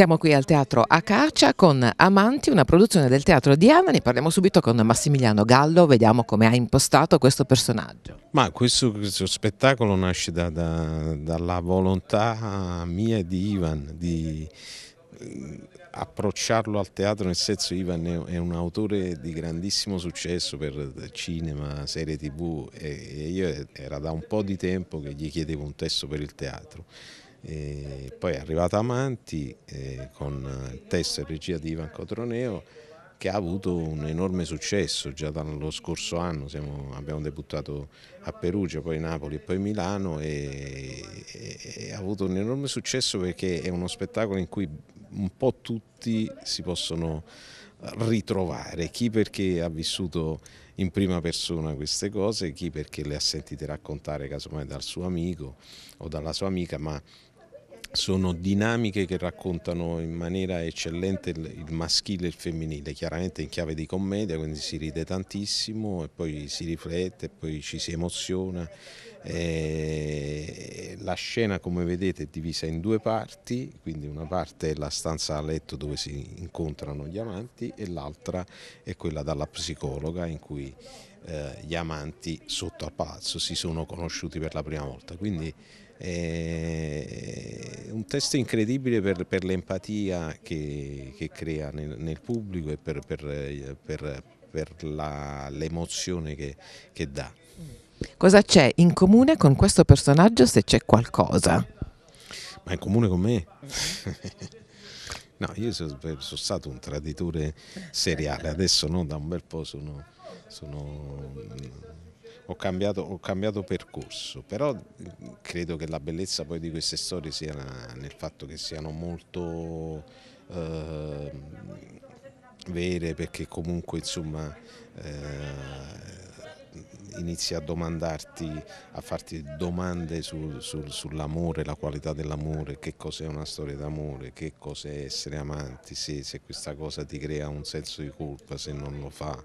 Siamo qui al Teatro Acacia con Amanti, una produzione del Teatro Diana. Ne parliamo subito con Massimiliano Gallo, vediamo come ha impostato questo personaggio. Ma questo, questo spettacolo nasce da, da, dalla volontà mia di Ivan di eh, approcciarlo al teatro, nel senso Ivan è un autore di grandissimo successo per cinema, serie tv e io era da un po' di tempo che gli chiedevo un testo per il teatro e poi è arrivata Amanti eh, con il testo e regia di Ivan Cotroneo che ha avuto un enorme successo già dallo scorso anno, siamo, abbiamo debuttato a Perugia, poi Napoli e poi Milano e, e ha avuto un enorme successo perché è uno spettacolo in cui un po' tutti si possono ritrovare, chi perché ha vissuto in prima persona queste cose, chi perché le ha sentite raccontare casomai dal suo amico o dalla sua amica, ma sono dinamiche che raccontano in maniera eccellente il maschile e il femminile, chiaramente in chiave di commedia, quindi si ride tantissimo e poi si riflette, e poi ci si emoziona. E eh, la scena, come vedete, è divisa in due parti, quindi una parte è la stanza a letto dove si incontrano gli amanti e l'altra è quella dalla psicologa in cui eh, gli amanti sotto al palazzo si sono conosciuti per la prima volta. Quindi, è eh, un testo incredibile per, per l'empatia che, che, crea nel, nel, pubblico e per, per, per l'emozione che, che dà. Cosa c'è in comune con questo personaggio se c'è qualcosa? Ma in comune con me? no, io sono, sono, stato un traditore seriale, adesso no, da un bel po' sono, sono ho cambiato, ho cambiato percorso, però mm, credo che la bellezza poi di queste storie sia nel fatto che siano molto eh, vere perché comunque insomma eh, inizi a domandarti, a farti domande su, su, sull'amore, la qualità dell'amore, che cos'è una storia d'amore, che cos'è essere amanti, se, se, questa cosa ti crea un senso di colpa, se non lo fa.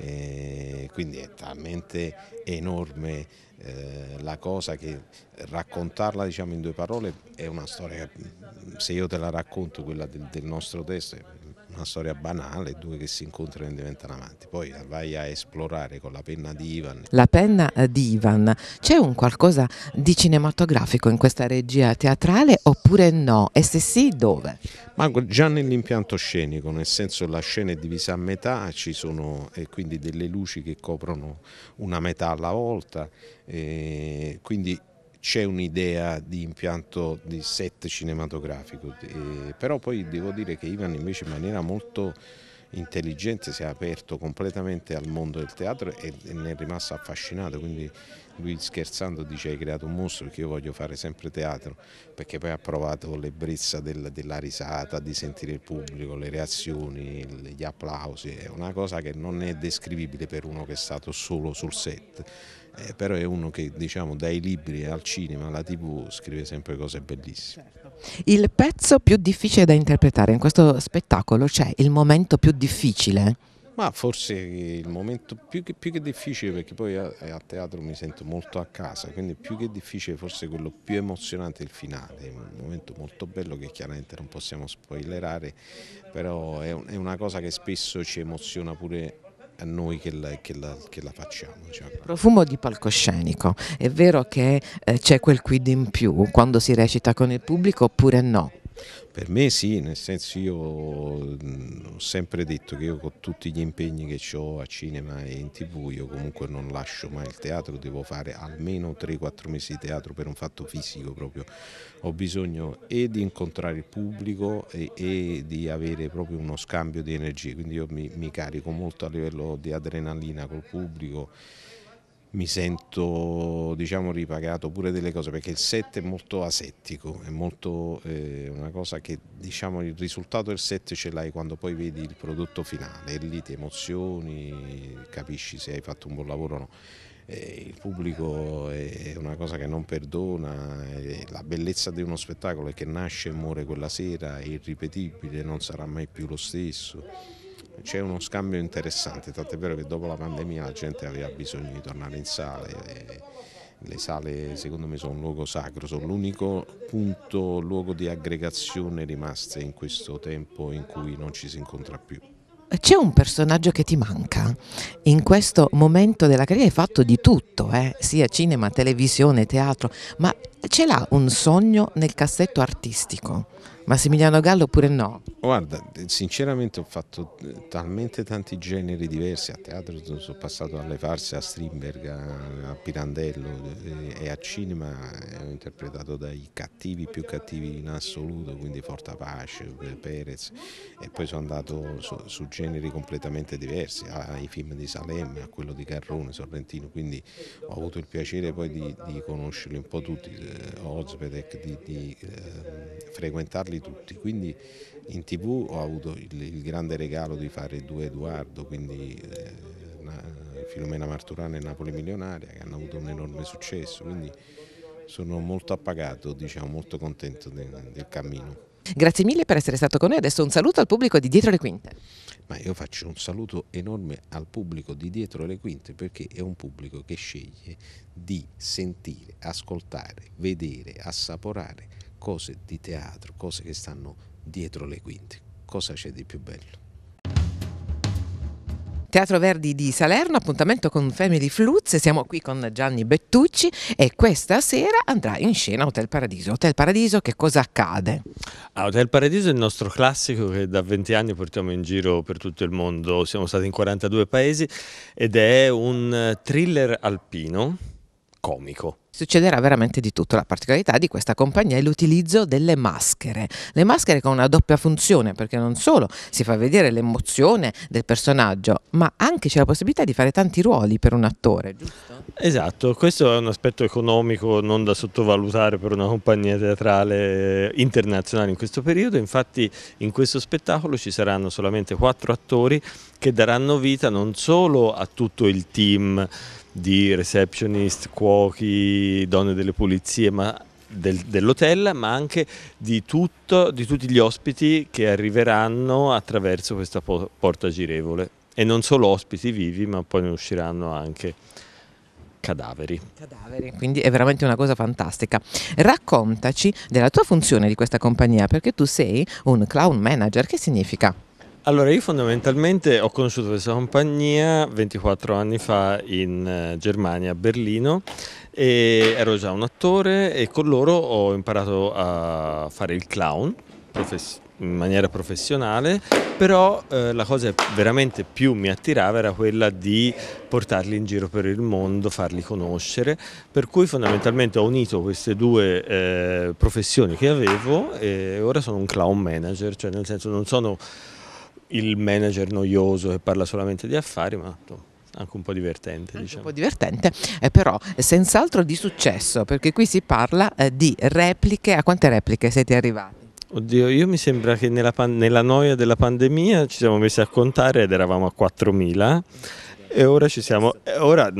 E eh, quindi è talmente enorme eh, la cosa che raccontarla diciamo, in due parole è una storia, se io te la racconto quella del, del nostro testo una storia banale, due che si incontrano e diventano amanti, poi vai a esplorare con la penna di Ivan. La penna eh, di Ivan, c'è un qualcosa di cinematografico in questa regia teatrale oppure no? E se sì, dove? Ma già nell'impianto scenico, nel senso la scena è divisa a metà, ci sono eh, quindi delle luci che coprono una metà alla volta, eh, quindi c'è un'idea di impianto di set cinematografico, eh, però poi devo dire che Ivan invece in maniera molto intelligente si è aperto completamente al mondo del teatro e, e ne è rimasto affascinato, quindi lui scherzando dice hai creato un mostro perché io voglio fare sempre teatro, perché poi ha provato l'ebbrezza del, della risata, di sentire il pubblico, le reazioni, gli applausi, è una cosa che non è descrivibile per uno che è stato solo sul set eh, però è uno che diciamo dai libri al cinema alla tv scrive sempre cose bellissime. Certo. Il pezzo più difficile da interpretare in questo spettacolo c'è cioè il momento più difficile? Ma forse il momento più che, più che difficile, perché poi a, eh, a, teatro mi sento molto a casa, quindi più che difficile forse quello più emozionante è il finale, è un momento molto bello che chiaramente non possiamo spoilerare, però è, è una cosa che spesso ci emoziona pure a noi che la, che la, che la facciamo. Diciamo. Profumo di palcoscenico, è vero che eh, c'è quel quid in più quando si recita con il pubblico oppure no? Per me sì, nel senso io mm, ho sempre detto che io con tutti gli impegni che ho a cinema e in tv io comunque non lascio mai il teatro, devo fare almeno 3-4 mesi di teatro per un fatto fisico proprio. Ho bisogno e di incontrare il pubblico e, e di avere proprio uno scambio di energie, quindi io mi, mi carico molto a livello di adrenalina col pubblico mi sento diciamo, ripagato pure delle cose perché il set è molto asettico, è molto eh, una cosa che diciamo, il risultato del set ce l'hai quando poi vedi il prodotto finale e lì ti emozioni, capisci se hai fatto un buon lavoro o no. Eh, il pubblico è una cosa che non perdona, eh, la bellezza di uno spettacolo è che nasce e muore quella sera, è irripetibile, non sarà mai più lo stesso c'è uno scambio interessante, tanto è vero che dopo la pandemia la gente aveva bisogno di tornare in sale E eh, le sale secondo me sono un luogo sacro, sono l'unico punto, luogo di aggregazione rimaste in questo tempo in cui non ci si incontra più. C'è un personaggio che ti manca in questo momento della carriera, hai fatto di tutto, eh? sia cinema, televisione, teatro, ma ce l'ha un sogno nel cassetto artistico? Massimiliano Gallo oppure no? Guarda, sinceramente ho fatto eh, talmente tanti generi diversi, a teatro sono passato alle farse, a Strindberg, a, a Pirandello eh, e a cinema eh, ho interpretato dai cattivi più cattivi in assoluto, quindi Forta Pace, Perez e poi sono andato su, su generi completamente diversi, ai film di Salemme, a quello di Carrone, Sorrentino, quindi ho avuto il piacere poi di, di conoscerli un po' tutti, eh, Ozbedek, di, di eh, frequentarli di tutti, quindi in tv ho avuto il, il grande regalo di fare due Edoardo, quindi eh, na, Filomena Marturana e Napoli Milionaria che hanno avuto un enorme successo, quindi sono molto appagato, diciamo, molto contento de, del cammino. Grazie mille per essere stato con noi, adesso un saluto al pubblico di Dietro le Quinte. Ma io faccio un saluto enorme al pubblico di Dietro le Quinte perché è un pubblico che sceglie di sentire, ascoltare, vedere, assaporare cose di teatro, cose che stanno dietro le quinte. Cosa c'è di più bello? Teatro Verdi di Salerno, appuntamento con Family Flutz, siamo qui con Gianni Bettucci e questa sera andrà in scena Hotel Paradiso. Hotel Paradiso che cosa accade? Ah, Hotel Paradiso è il nostro classico che da 20 anni portiamo in giro per tutto il mondo, siamo stati in 42 paesi ed è un thriller alpino comico succederà veramente di tutto. La particolarità di questa compagnia è l'utilizzo delle maschere. Le maschere con una doppia funzione perché non solo si fa vedere l'emozione del personaggio, ma anche c'è la possibilità di fare tanti ruoli per un attore, giusto? Esatto, questo è un aspetto economico non da sottovalutare per una compagnia teatrale internazionale in questo periodo, infatti in questo spettacolo ci saranno solamente quattro attori che daranno vita non solo a tutto il team di receptionist, cuochi, donne delle pulizie, ma del, dell'hotel, ma anche di, tutto, di tutti gli ospiti che arriveranno attraverso questa porta girevole. E non solo ospiti vivi, ma poi ne usciranno anche cadaveri. Cadaveri, quindi è veramente una cosa fantastica. Raccontaci della tua funzione di questa compagnia, perché tu sei un clown manager, che significa? Allora, io fondamentalmente ho conosciuto questa compagnia 24 anni fa in eh, Germania, a Berlino, e ero già un attore e con loro ho imparato a fare il clown in maniera professionale, però eh, la cosa che veramente più mi attirava era quella di portarli in giro per il mondo, farli conoscere, per cui fondamentalmente ho unito queste due eh, professioni che avevo e ora sono un clown manager, cioè nel senso non sono il manager noioso che parla solamente di affari, ma anche un po' divertente. Anche diciamo. Un po' divertente, eh, però senz'altro di successo, perché qui si parla eh, di repliche. A quante repliche siete arrivati? Oddio, io mi sembra che nella, nella noia della pandemia ci siamo messi a contare ed eravamo a 4.000. E ora ci siamo, ora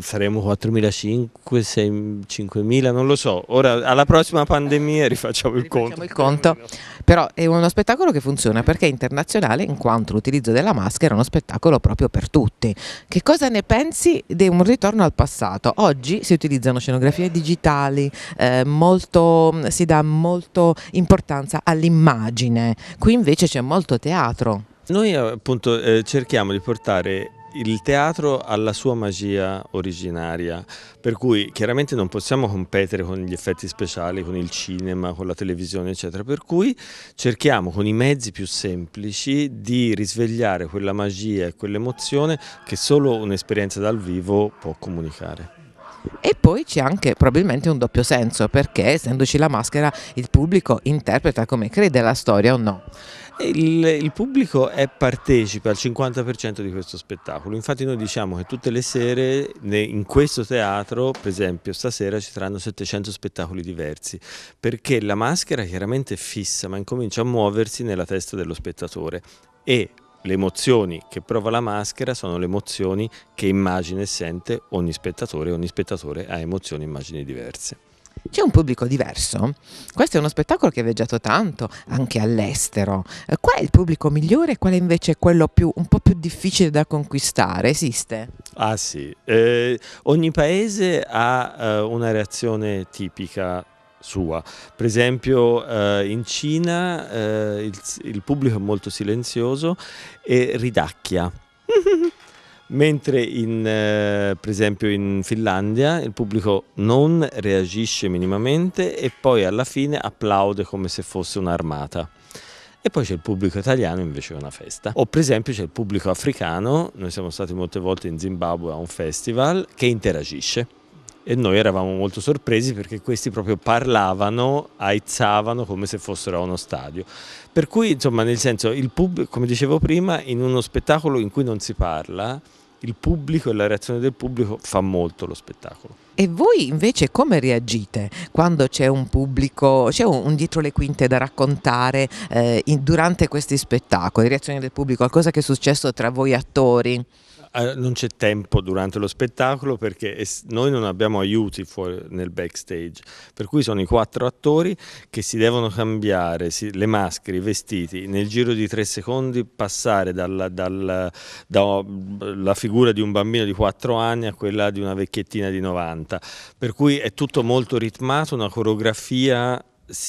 saremo 4.000, 5.000, non lo so. Ora alla prossima pandemia rifacciamo, rifacciamo il conto. Il conto però è uno spettacolo che funziona perché è internazionale in quanto l'utilizzo della maschera è uno spettacolo proprio per tutti. Che cosa ne pensi di un ritorno al passato? Oggi si utilizzano scenografie digitali, eh, molto, si dà molto importanza all'immagine, qui invece c'è molto teatro. Noi appunto eh, cerchiamo di portare il teatro ha la sua magia originaria, per cui chiaramente non possiamo competere con gli effetti speciali, con il cinema, con la televisione, eccetera, per cui cerchiamo con i mezzi più semplici di risvegliare quella magia e quell'emozione che solo un'esperienza dal vivo può comunicare. E poi c'è anche probabilmente un doppio senso, perché essendoci la maschera il pubblico interpreta come crede la storia o no. Il, il, pubblico è partecipe al 50% di questo spettacolo, infatti noi diciamo che tutte le sere in questo teatro, per esempio stasera ci saranno 700 spettacoli diversi, perché la maschera chiaramente è fissa ma incomincia a muoversi nella testa dello spettatore e le emozioni che prova la maschera sono le emozioni che immagina e sente ogni spettatore, ogni spettatore ha emozioni e immagini diverse. C'è un pubblico diverso? Questo è uno spettacolo che ha viaggiato tanto, anche all'estero. Eh, qual è il pubblico migliore e qual è invece quello più, un po' più difficile da conquistare? Esiste? Ah sì, eh, ogni paese ha eh, una reazione tipica sua. Per esempio eh, in Cina eh, il, il, pubblico è molto silenzioso e ridacchia. Mentre in, eh, per esempio in Finlandia il pubblico non reagisce minimamente e poi alla fine applaude come se fosse un'armata. E poi c'è il pubblico italiano invece che è una festa. O per esempio c'è il pubblico africano, noi siamo stati molte volte in Zimbabwe a un festival, che interagisce e noi eravamo molto sorpresi perché questi proprio parlavano, aizzavano come se fossero a uno stadio. Per cui, insomma, nel senso, il pub, come dicevo prima, in uno spettacolo in cui non si parla, il pubblico e la reazione del pubblico fa molto lo spettacolo. E voi invece come reagite quando c'è un pubblico, c'è un, un, dietro le quinte da raccontare eh, in, durante questi spettacoli? Reazione del pubblico, qualcosa che è successo tra voi attori? non c'è tempo durante lo spettacolo perché noi non abbiamo aiuti fuori nel backstage, per cui sono i quattro attori che si devono cambiare si, le maschere, i vestiti, nel giro di tre secondi passare dalla, dalla da figura di un bambino di quattro anni a quella di una vecchiettina di 90, per cui è tutto molto ritmato, una coreografia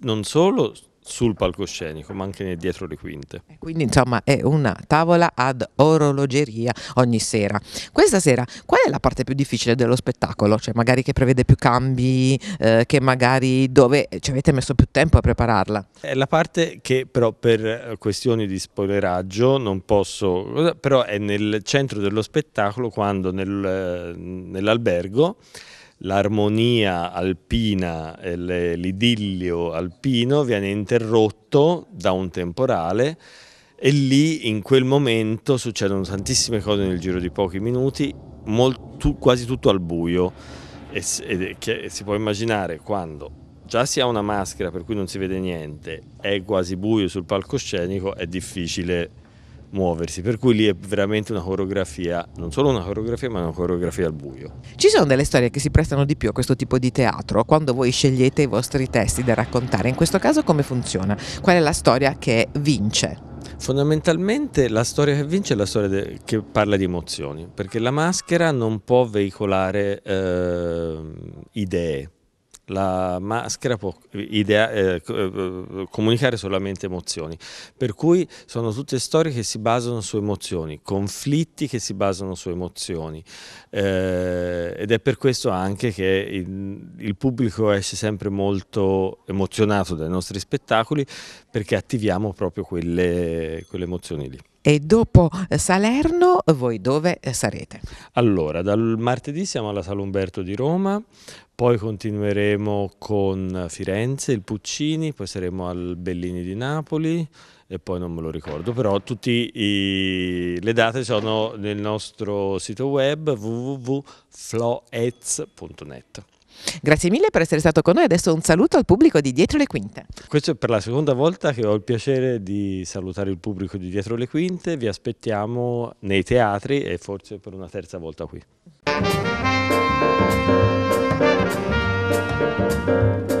non solo sul palcoscenico, ma anche dietro le quinte. Quindi insomma è una tavola ad orologeria ogni sera. Questa sera qual è la parte più difficile dello spettacolo? Cioè magari che prevede più cambi, eh, che magari dove ci avete messo più tempo a prepararla? È la parte che però per eh, questioni di spoileraggio non posso, però è nel centro dello spettacolo quando nel, eh, nell'albergo l'armonia alpina, l'idillio alpino viene interrotto da un temporale e lì in quel momento succedono tantissime cose nel giro di pochi minuti, molto, quasi tutto al buio e, e, e si può immaginare quando già si ha una maschera per cui non si vede niente, è quasi buio sul palcoscenico, è difficile muoversi, per cui lì è veramente una coreografia, non solo una coreografia, ma una coreografia al buio. Ci sono delle storie che si prestano di più a questo tipo di teatro, quando voi scegliete i vostri testi da raccontare, in questo caso come funziona? Qual è la storia che vince? Fondamentalmente la storia che vince è la storia che parla di emozioni, perché la maschera non può veicolare eh, idee, la maschera può idea, eh, eh, comunicare solamente emozioni, per cui sono tutte storie che si basano su emozioni, conflitti che si basano su emozioni eh, ed è per questo anche che il, il pubblico esce sempre molto emozionato dai nostri spettacoli perché attiviamo proprio quelle, quelle emozioni lì. E dopo Salerno voi dove sarete? Allora, dal martedì siamo alla Sala Umberto di Roma, poi continueremo con Firenze, il Puccini, poi saremo al Bellini di Napoli e poi non me lo ricordo, però tutte le date sono nel nostro sito web www.floets.net. Grazie mille per essere stato con noi, adesso un saluto al pubblico di Dietro le Quinte. Questo è per la seconda volta che ho il piacere di salutare il pubblico di Dietro le Quinte, vi aspettiamo nei teatri e forse per una terza volta qui. Música